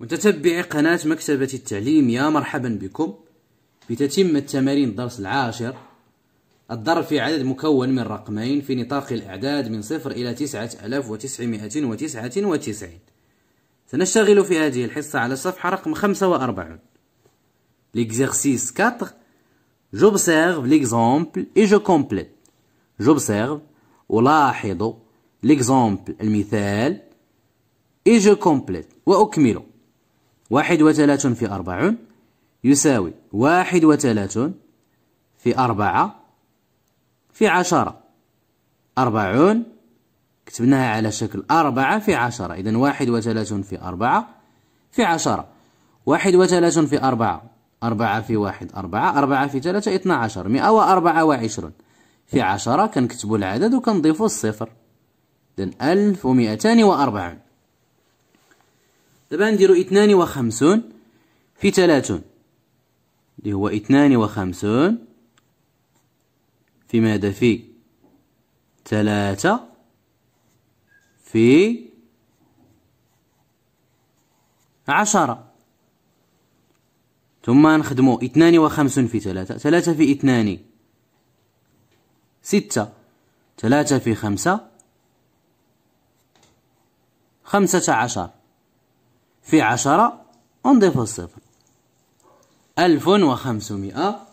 متتبعي قناة مكتبة التعليم يا مرحبا بكم بتتم تمارين الدرس العاشر الضرب في عدد مكون من رقمين في نطاق الأعداد من صفر إلى تسعة ألاف وتسعمائة وتسعة وتسعين سنشتغل في هذه الحصة على صفحة رقم خمسة وأربعون L'exercice 4 J'observe ليكزومبل et je complète. J'observe ألاحظ ليكزومبل المثال et je complète وأكمله واحد وثلاثون في أربعون يساوي واحد وثلاثون في أربعة في عشرة أربعون كتبناها على شكل أربعة في عشرة إذا واحد وثلاثون في أربعة في عشرة واحد وثلاثون في أربعة أربعة في واحد أربعة أربعة في ثلاثة اثنا عشر مئة وأربعة وعشرون في عشرة كنكتبوا العدد وكنضيفوا الصفر إذا ألف ومئتان وأربعون دابا نديرو اثنان وخمسون في تلاتون اللي هو اثنان وخمسون في ماذا في ثلاثة في عشرة ثم نخدمو اثنان وخمسون في ثلاثة ثلاثة في اثنان ستة ثلاثة في خمسة خمسة عشر في عشرة نضيف الصفر ألف وخمسمائة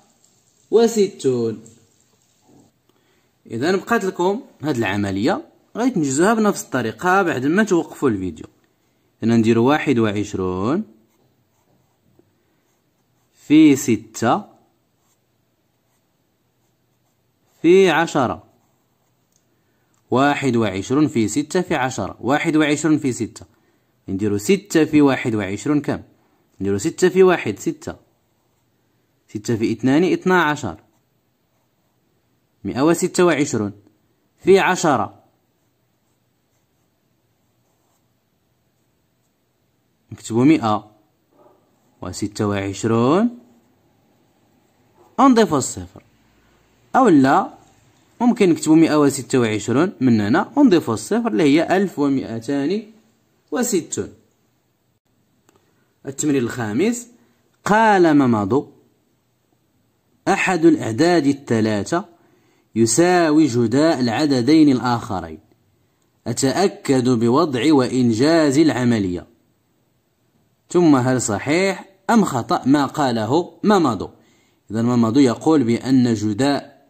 وستون إذا بقات لكم هاد العملية غادي تنجزوها بنفس الطريقة بعد ما توقفوا الفيديو هنا نديرو واحد وعشرون في ستة في عشرة واحد وعشرون في ستة في عشرة واحد وعشرون في ستة نديرو ستة في واحد وعشرون كم نديرو ستة في واحد ستة ستة في اثنان اثنا عشر مئة وستة وعشرون في عشرة نكتبو مئة وستة وعشرون ونضيفو الصفر أو لا ممكن نكتبو مئة وستة وعشرون من هنا ونضيفو الصفر اللي هي ألف ومئتان وستون التمرين الخامس قال ممضو أحد الأعداد الثلاثة يساوي جداء العددين الآخرين أتأكد بوضع وإنجاز العملية ثم هل صحيح أم خطأ ما قاله ممضو إذا ممضو يقول بأن جداء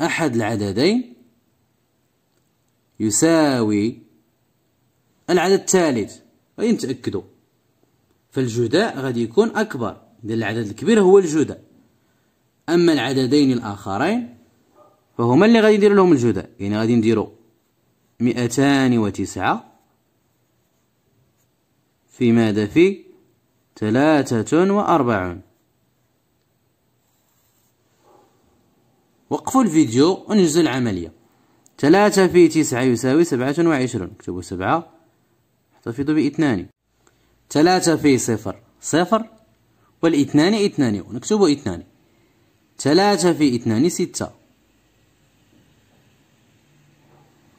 أحد العددين يساوي العدد الثالث غادي نتاكدوا فالجداء غادي يكون اكبر ديال العدد الكبير هو الجداء اما العددين الاخرين فهما اللي غادي ندير لهم الجداء يعني غادي نديروا 209 في ماذا في 43 وقفوا الفيديو ونجزوا العملية 3 في 9 يساوي 27 اكتبوا 7 تفيد باثنان ثلاثة في صفر صفر والاثنان اثنان ونكتب اثنان ثلاثة في اثنان ستة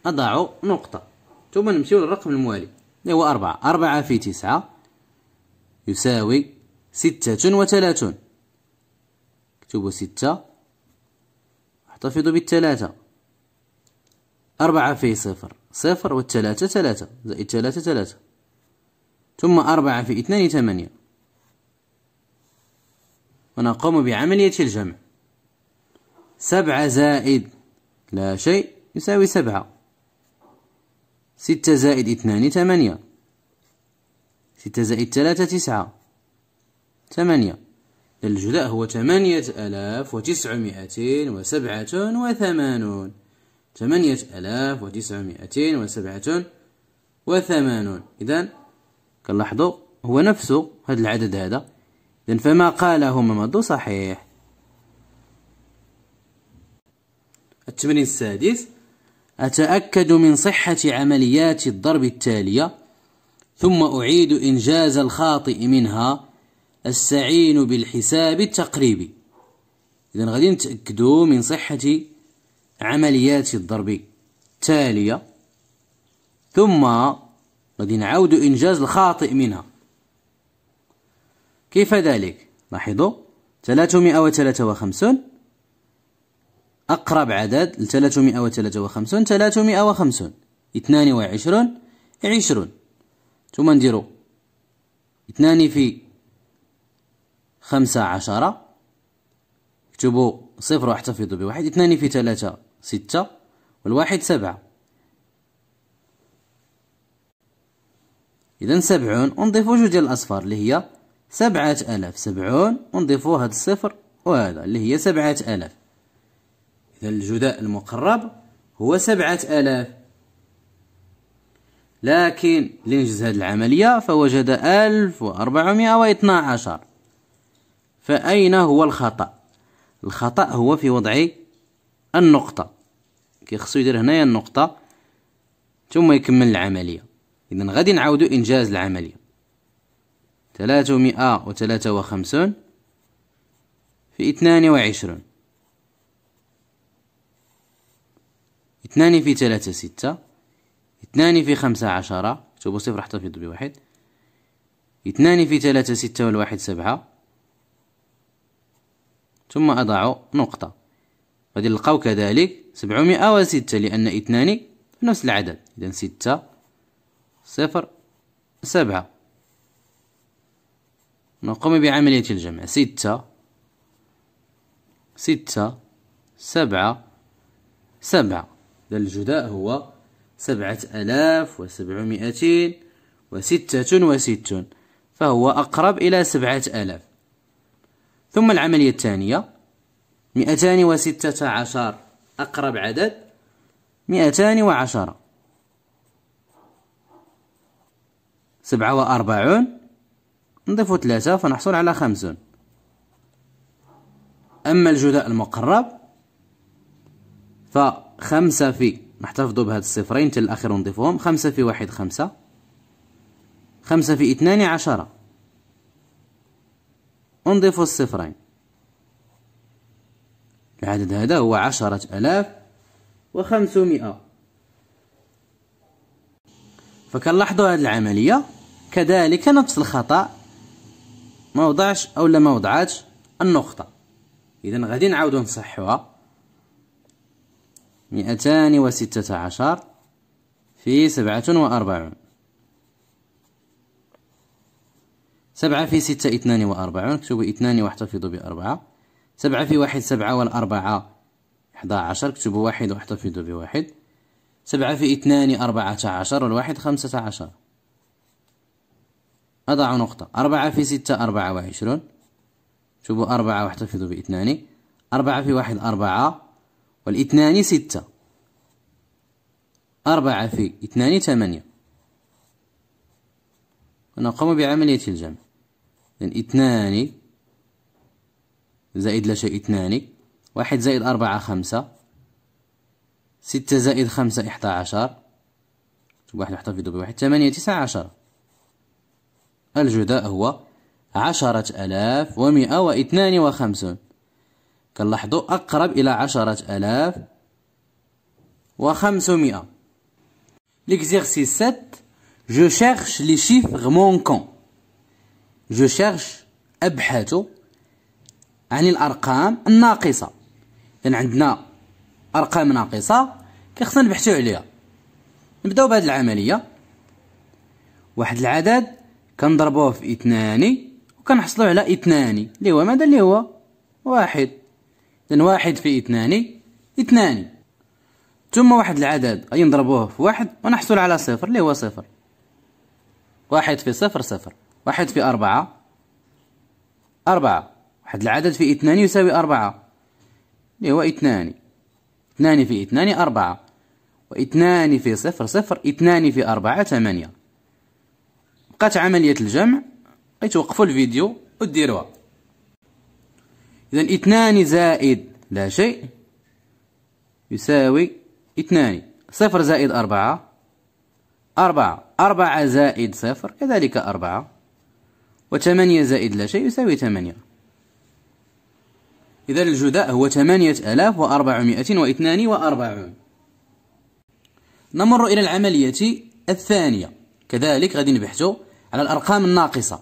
أضع نقطة ثم نمشي للرقم الموالي هو أربعة أربعة في تسعة يساوي ستة وثلاثون اكتبوا ستة احتفظوا بالثلاثة أربعة في صفر صفر والثلاثة ثلاثة زائد ثلاثة ثلاثة ثم أربعة في اثنان ثمانية ونقوم بعملية الجمع سبعة زائد لا شيء يساوي سبعة ستة زائد اثنان ثمانية ستة زائد ثلاثة تسعة ثمانية الجداء هو ثمانية آلاف وتسعمائة وسبعة وثمانون ثمانية آلاف وتسعمائتين وسبعة وثمانون إذا كنلاحظوا هو نفسه هذا العدد هذا إذا فما قاله ممدو صحيح التمرين السادس أتأكد من صحة عمليات الضرب التالية ثم أعيد إنجاز الخاطئ منها استعين بالحساب التقريبي إذا غادي نتأكدوا من صحة عمليات الضرب تالية ثم غادي نعاود إنجاز الخاطئ منها كيف ذلك؟ لاحظوا 353 أقرب عدد ل 353 350 22 20 ثم نديرو 2 في عشرة اكتبوا صفر واحتفظوا بواحد 2 في 3 ستة والواحد سبعة إذا سبعون ونضيف جوج ديال الأصفار اللي هي سبعة ألاف سبعون ونضيفو هاد الصفر وهذا اللي هي سبعة ألاف إذا الجداء المقرب هو سبعة ألاف لكن لنجز هذه العملية فوجد ألف وأربعمائة واثنا عشر فأين هو الخطأ؟ الخطأ هو في وضع النقطة كيخصو يدير هنايا النقطة ثم يكمل العملية إذا غادي نعاودو إنجاز العملية ثلاثمائة وثلاثة وخمسون في اثنان وعشرون اثنان في ثلاثة ستة اثنان في خمسة عشرة كتبو صفر احتفظ بواحد اثنان في ثلاثة ستة والواحد سبعة ثم أضع نقطة غادي نلقاو كذلك سبعمائة وستة لأن اثنان نفس العدد إذا ستة صفر سبعة نقوم بعملية الجمع ستة ستة سبعة سبعة إذا الجداء هو سبعة آلاف وسبعمائتين وستة وستون فهو أقرب إلى سبعة آلاف ثم العملية الثانية مئتان وستة عشر أقرب عدد مئتان وعشرة سبعة وأربعون نضيف ثلاثة فنحصل على خمسون أما الجداء المقرب فخمسة في نحتفظ بهاد الصفرين تل الأخير نضيفهم خمسة في واحد خمسة خمسة في اثنان عشرة نضيف الصفرين العدد هذا هو عشرة آلاف وخمسمائة فكنلاحظوا هذه العملية كذلك نفس الخطأ ما وضعش أو لا ما وضعتش النقطة إذا غادي نعاودو نصحوها مئتان وستة عشر في سبعة وأربعون سبعة في ستة اثنان وأربعون اكتبوا اثنان واحتفظوا بأربعة سبعة في واحد سبعة والأربعة إحدى عشر اكتبوا واحد واحتفظوا بواحد سبعة في اثنان أربعة عشر والواحد خمسة عشر أضع نقطة أربعة في ستة أربعة وعشرون شوفوا أربعة واحتفظوا باثنان أربعة في واحد أربعة والاثنان ستة أربعة في اثنان ثمانية ونقوم بعملية الجمع اثنان زائد لا شيء اثنان واحد زائد أربعة خمسة ستة زائد خمسة إحدى عشر واحد يحتفظ بواحد ثمانية تسعة عشر الجداء هو عشرة ألاف ومئة واثنان وخمسون كنلاحظوا أقرب إلى عشرة ألاف وخمسمائة L'exercice سات جو cherche لي شيفغ مونكون جو cherche أبحث عن يعني الأرقام الناقصة إذن يعني عندنا أرقام ناقصة كيخصنا نبحثوا عليها نبداو بهاد العملية واحد العدد كنضربوه في اثنان وكنحصلو على اثنان اللي هو ماذا اللي هو واحد إذن واحد في اثنان اثنان ثم واحد العدد أي نضربوه في واحد ونحصل على صفر اللي هو صفر واحد في صفر صفر واحد في أربعة أربعة حد العدد في اثنان يساوي أربعة اللي هو اثنان اثنان في اثنان أربعة واثنان في صفر صفر اثنان في أربعة ثمانية بقات عملية الجمع غيتوقفوا الفيديو وديروها إذا اثنان زائد لا شيء يساوي اثنان صفر زائد أربعة أربعة أربعة زائد صفر كذلك أربعة وثمانية زائد لا شيء يساوي ثمانية إذا الجداء هو 8442 نمر إلى العملية الثانية كذلك غادي نبحثو على الأرقام الناقصة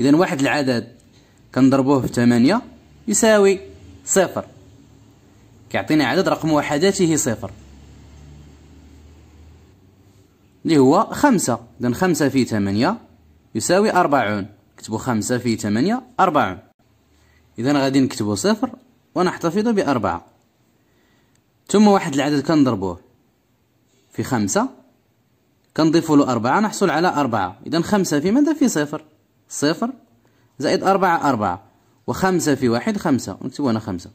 إذا واحد العدد كنضربوه في 8 يساوي صفر كيعطينا عدد رقم وحداته صفر اللي هو خمسة إذا خمسة في 8 يساوي أربعون كتبوا خمسة في 8 أربعون إذا غادي نكتبو صفر ونحتفظ بأربعة ثم واحد العدد كنضربوه في خمسة كنضيفو له أربعة نحصل على أربعة إذا خمسة في ماذا في صفر صفر زائد أربعة أربعة وخمسة في واحد خمسة نكتبو هنا خمسة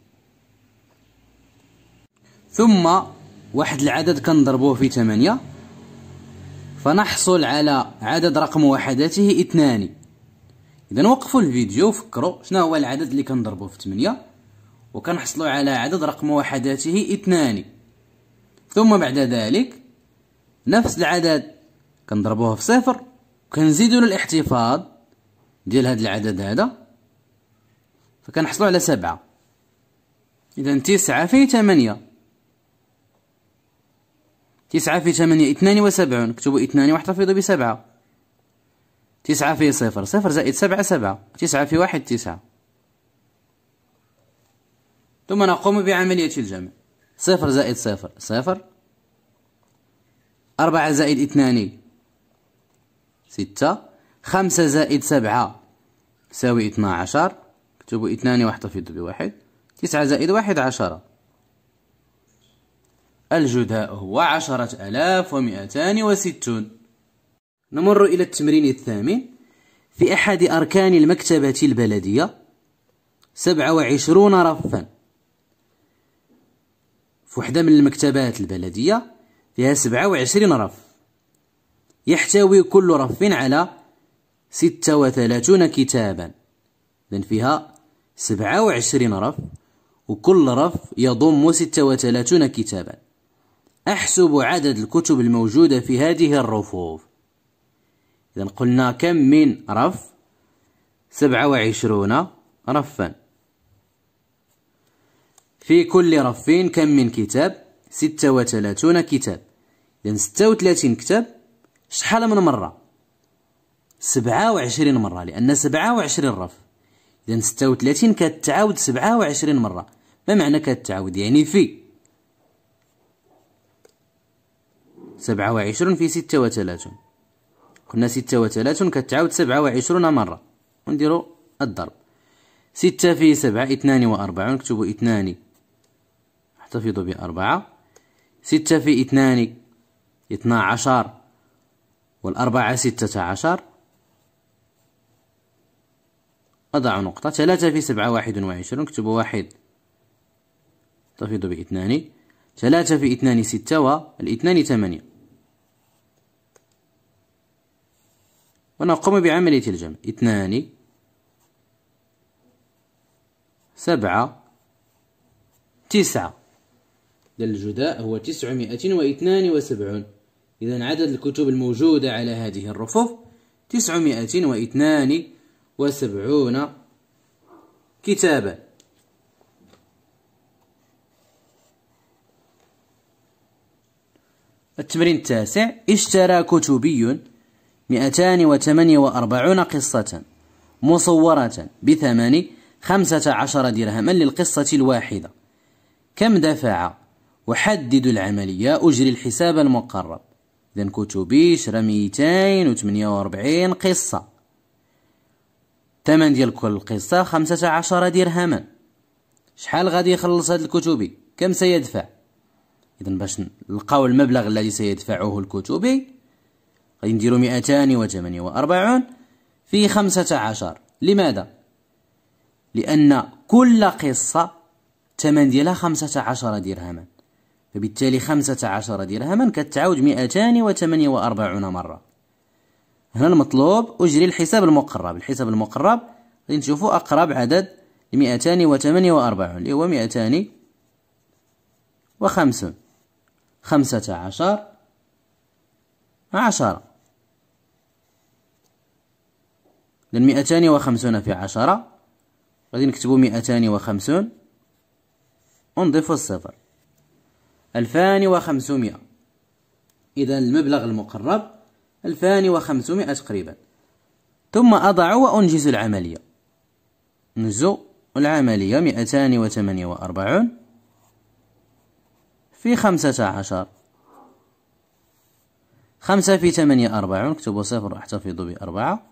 ثم واحد العدد كنضربوه في ثمانية فنحصل على عدد رقم وحداته اثنان اذا وقفوا الفيديو وفكروا شنو هو العدد اللي كنضربوا في 8 وكنحصلوا على عدد رقم وحداته 2 ثم بعد ذلك نفس العدد كنضربوها في صفر وكنزيدوا للاحتفاظ ديال هذا العدد هذا فكنحصلوا على سبعة اذا تسعة في 8 تسعة في 8 72 وسبعون 2 واحتفظوا ب بسبعة تسعة في صفر صفر زائد سبعة سبعة تسعة في واحد تسعة ثم نقوم بعملية الجمع صفر زائد صفر صفر أربعة زائد اثنان ستة خمسة زائد سبعة تساوي اثنا عشر اكتبوا اثنان واحتفظوا بواحد تسعة زائد واحد عشرة الجداء هو عشرة آلاف ومئتان وستون نمر إلى التمرين الثامن في أحد أركان المكتبة البلدية سبعة وعشرون رفا في وحدة من المكتبات البلدية فيها سبعة وعشرين رف يحتوي كل رف على ستة وثلاثون كتابا إذن فيها سبعة وعشرين رف وكل رف يضم ستة وثلاثون كتابا أحسب عدد الكتب الموجودة في هذه الرفوف إذا قلنا كم من رف سبعة وعشرون رفا في كل رف كم من كتاب ستة وثلاثون كتاب إذا ستة وثلاثين كتاب شحال من مرة سبعة وعشرين مرة لأن سبعة وعشرين رف إذا ستة وثلاثين كتعاود سبعة وعشرين مرة ما معنى كتعاود يعني في سبعة وعشرون في ستة وثلاثون قلنا ستة وثلاثون كتعاود سبعة وعشرون مرة ونديرو الضرب ستة في سبعة اثنان وأربعون نكتبو اثنان احتفظوا بأربعة ستة في اثنان اثنا عشر والأربعة ستة عشر أضع نقطة ثلاثة في سبعة واحد وعشرون نكتب واحد احتفظوا باثنان ثلاثة في اثنان ستة والاثنان ثمانية ونقوم بعملية الجمع اثنان سبعة تسعة الجداء هو تسعمائة واثنان وسبعون إذا عدد الكتب الموجودة على هذه الرفوف تسعمائة واثنان وسبعون كتابا التمرين التاسع اشترى كتبي مئتان وثمانية وأربعون قصة مصورة بثمن خمسة عشر درهما للقصة الواحدة كم دفع وحدد العملية أجري الحساب المقرب إذا كتبي شرى 248 قصة ثمن ديال كل قصة 15 درهما شحال غادي يخلص هاد الكتبي كم سيدفع إذا باش نلقاو المبلغ الذي سيدفعه الكتبي غادي نديرو 248 فيه 15 لماذا لان كل قصه الثمن ديالها 15 درهما فبالتالي 15 درهما كتعاود 248 مره هنا المطلوب اجري الحساب المقرب الحساب المقرب غادي نشوفوا اقرب عدد وثمانية 248 اللي هو 250 15 10 إذن مئتان وخمسون في عشرة غادي نكتبو مئتان وخمسون ونضيفو الصفر ألفان وخمسمائة إذا المبلغ المقرب ألفان وخمسمائة تقريبا ثم أضع وأنجز العملية نجزو العملية مئتان وثمانية وأربعون في خمسة عشر خمسة في ثمانية أربعون اكتبوا صفر واحتفظوا بأربعة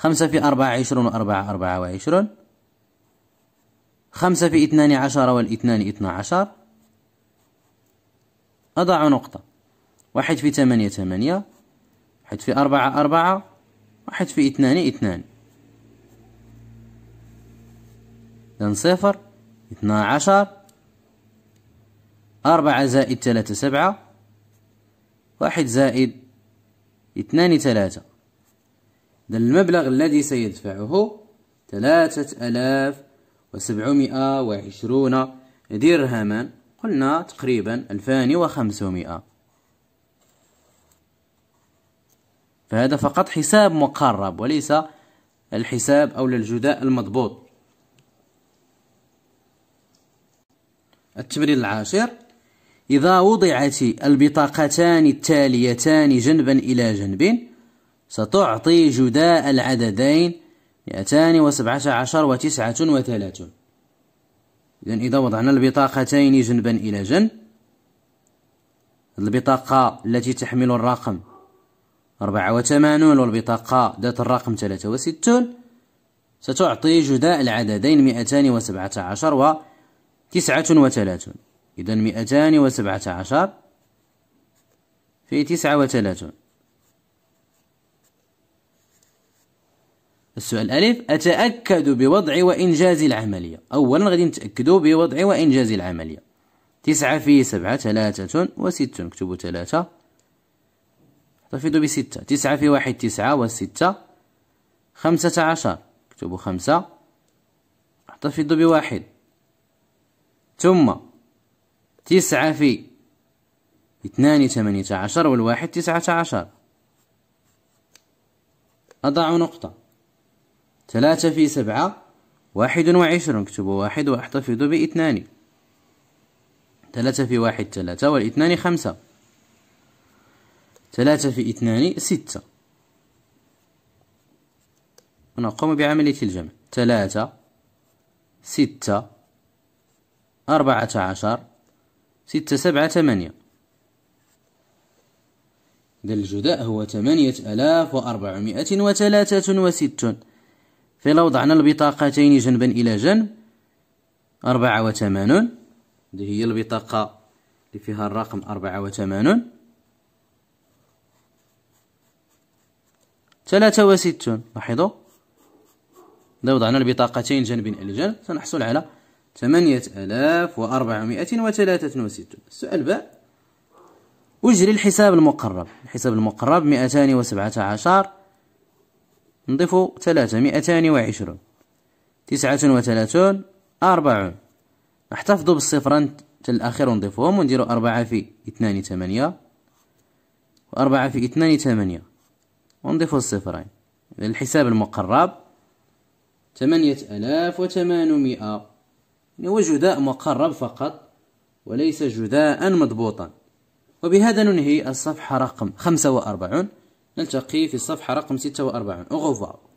خمسة في أربعة عشرون وأربعة أربعة وعشرون خمسة في اثنان عشر والاثنان اثنى عشر أضع نقطة واحد في ثمانية ثمانية واحد في أربعة أربعة واحد في اثنان اثنان إذن صفر اثنى عشر أربعة زائد ثلاثة سبعة واحد زائد اثنان ثلاثة إذا المبلغ الذي سيدفعه ثلاثة ألاف وسبعمائة وعشرون درهما قلنا تقريبا ألفان وخمسمائة فهذا فقط حساب مقرب وليس الحساب أو الجداء المضبوط التمرين العاشر إذا وضعت البطاقتان التاليتان جنبا إلى جنب ستعطي جداء العددين مئتان وسبعة عشر وتسعة وثلاثون إذا إذا وضعنا البطاقتين جنبا إلى جنب البطاقة التي تحمل الرقم أربعة وثمانون والبطاقة ذات الرقم ثلاثة وستون ستعطي جداء العددين مئتان وسبعة عشر وتسعة وثلاثون إذا مئتان وسبعة عشر في تسعة وثلاثون السؤال ألف أتأكد بوضع وإنجاز العملية أولا غادي نتأكدوا بوضع وإنجاز العملية تسعة في سبعة ثلاثة وست نكتبوا ثلاثة احتفظوا بستة تسعة في واحد تسعة وستة خمسة عشر اكتبوا خمسة احتفظوا بواحد ثم تسعة في اثنان ثمانية عشر والواحد تسعة عشر أضع نقطة ثلاثة في سبعة واحد وعشرون اكتبوا واحد واحتفظوا باثنان ثلاثة في واحد ثلاثة والاثنان خمسة ثلاثة في اثنان ستة ونقوم بعملية الجمع ثلاثة ستة أربعة عشر ستة سبعة ثمانية إذا الجداء هو ثمانية آلاف وأربعمائة وثلاثة وستون لو وضعنا البطاقتين جنبا إلى جنب أربعة وثمانون هذه هي البطاقة اللي فيها الرقم أربعة وثمانون ثلاثة وستون لاحظوا لو وضعنا البطاقتين جنبا إلى جنب سنحصل على ثمانية آلاف وأربعمائة وثلاثة وستون السؤال باء أجري الحساب المقرب الحساب المقرب مئتان وسبعة عشر نضيفو ثلاثة مئتان وعشرون تسعة وثلاثون أربعون نحتفظو بالصفر الأخير ونضيفوهم ونديروا أربعة في اثنان ثمانية وأربعة في اثنان ثمانية ونضيفوا الصفرين الحساب المقرب ثمانية ألاف وثمانمائة يعني هو جداء مقرب فقط وليس جداء مضبوطا وبهذا ننهي الصفحة رقم خمسة وأربعون نلتقي في الصفحة رقم 46 وأربعون ريفوار